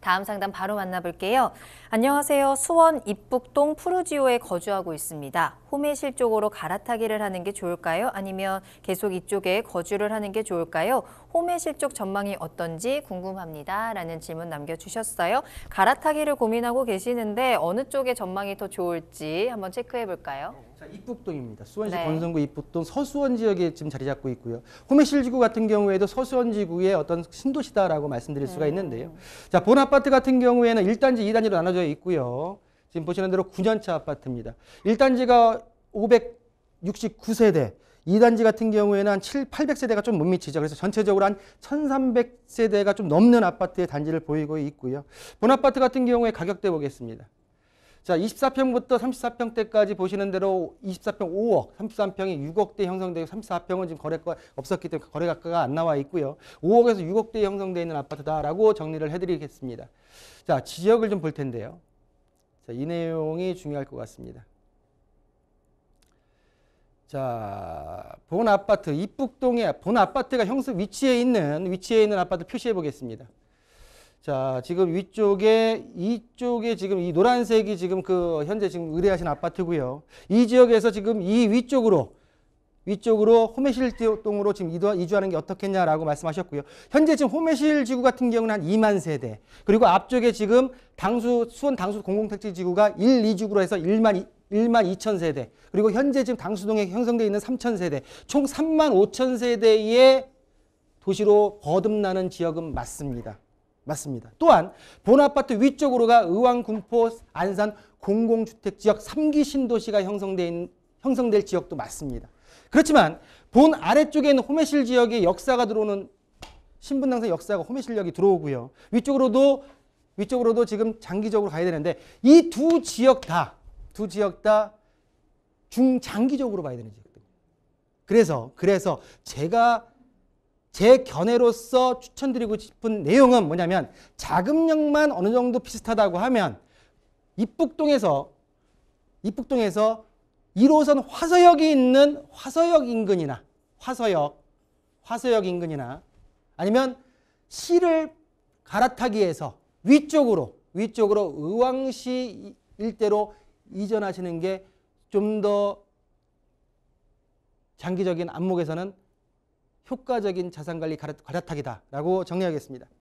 다음 상담 바로 만나볼게요. 안녕하세요. 수원 입북동 푸르지오에 거주하고 있습니다. 호메실 쪽으로 갈아타기를 하는 게 좋을까요? 아니면 계속 이쪽에 거주를 하는 게 좋을까요? 호메실쪽 전망이 어떤지 궁금합니다. 라는 질문 남겨주셨어요. 갈아타기를 고민하고 계시는데 어느 쪽에 전망이 더 좋을지 한번 체크해 볼까요? 자, 입북동입니다. 수원시 네. 권선구 입북동 서수원 지역에 지금 자리 잡고 있고요. 호메실 지구 같은 경우에도 서수원 지구의 어떤 신도시다라고 말씀드릴 수가 음. 있는데요. 자, 본합 아파트 같은 경우에는 1단지, 2단지로 나눠져 있고요. 지금 보시는 대로 9년차 아파트입니다. 1단지가 569세대, 2단지 같은 경우에는 한 7, 800세대가 좀 못 미치죠. 그래서 전체적으로 한 1300세대가 좀 넘는 아파트의 단지를 보이고 있고요. 본 아파트 같은 경우에 가격대 보겠습니다. 자, 24평부터 34평 때까지 보시는 대로 24평 5억, 33평이 6억대 형성되고 34평은 지금 거래가 없었기 때문에 거래가가안 나와 있고요. 5억에서 6억대 형성되어 있는 아파트다라고 정리를 해드리겠습니다. 자, 지역을 좀 볼 텐데요. 자, 이 내용이 중요할 것 같습니다. 자, 본 아파트, 입북동에 본 아파트가 형성 위치에 있는 위치에 있는 아파트 표시해 보겠습니다. 자, 지금 위쪽에 이쪽에 지금 이 노란색이 지금 그 현재 지금 의뢰하신 아파트고요. 이 지역에서 지금 이 위쪽으로 위쪽으로 호메실 동으로 지금 이주하는 이게 어떻겠냐라고 말씀하셨고요. 현재 지금 호메실 지구 같은 경우는 한 2만 세대. 그리고 앞쪽에 지금 당수 수원 당수 공공택지 지구가 1, 2주구로 해서 1만 1만 2천 세대. 그리고 현재 지금 당수동에 형성돼 있는 3천 세대. 총 3만 5천 세대의 도시로 거듭나는 지역은 맞습니다. 맞습니다. 또한 본아파트 위쪽으로가 의왕군포 안산 공공주택지역 3기 신도시가 형성된, 형성될 지역도 맞습니다. 그렇지만 본 아래쪽에 있는 호메실 지역에 역사가 들어오는 신분당선 역사가 호메실역이 들어오고요. 위쪽으로도 위쪽으로도 지금 장기적으로 가야 되는데 이 두 지역 다 두 지역 다 중장기적으로 봐야 되는 지역들. 그래서 그래서 제가 제 견해로서 추천드리고 싶은 내용은 뭐냐면 자금력만 어느 정도 비슷하다고 하면 입북동에서 입북동에서 1호선 화서역이 있는 화서역 인근이나 화서역 화서역 인근이나 아니면 시를 갈아타기에서 위쪽으로 위쪽으로 의왕시 일대로 이전하시는 게 좀 더 장기적인 안목에서는 효과적인 자산관리 갈아타기다라고 정리하겠습니다.